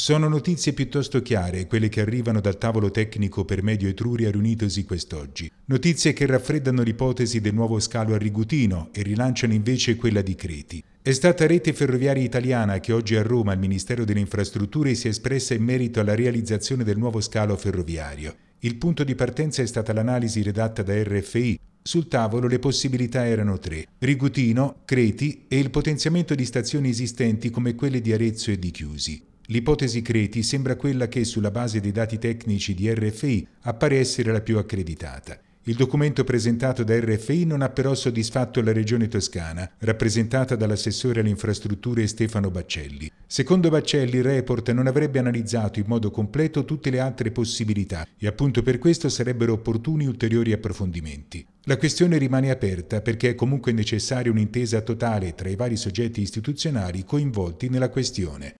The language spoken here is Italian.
Sono notizie piuttosto chiare quelle che arrivano dal tavolo tecnico per Medio Etruria riunitosi quest'oggi. Notizie che raffreddano l'ipotesi del nuovo scalo a Rigutino e rilanciano invece quella di Creti. È stata Rete Ferroviaria Italiana che oggi a Roma al Ministero delle Infrastrutture si è espressa in merito alla realizzazione del nuovo scalo ferroviario. Il punto di partenza è stata l'analisi redatta da RFI, sul tavolo le possibilità erano tre, Rigutino, Creti e il potenziamento di stazioni esistenti come quelle di Arezzo e di Chiusi. L'ipotesi Creti sembra quella che, sulla base dei dati tecnici di RFI, appare essere la più accreditata. Il documento presentato da RFI non ha però soddisfatto la regione toscana, rappresentata dall'assessore alle infrastrutture Stefano Baccelli. Secondo Baccelli il report non avrebbe analizzato in modo completo tutte le altre possibilità e appunto per questo sarebbero opportuni ulteriori approfondimenti. La questione rimane aperta perché è comunque necessaria un'intesa totale tra i vari soggetti istituzionali coinvolti nella questione.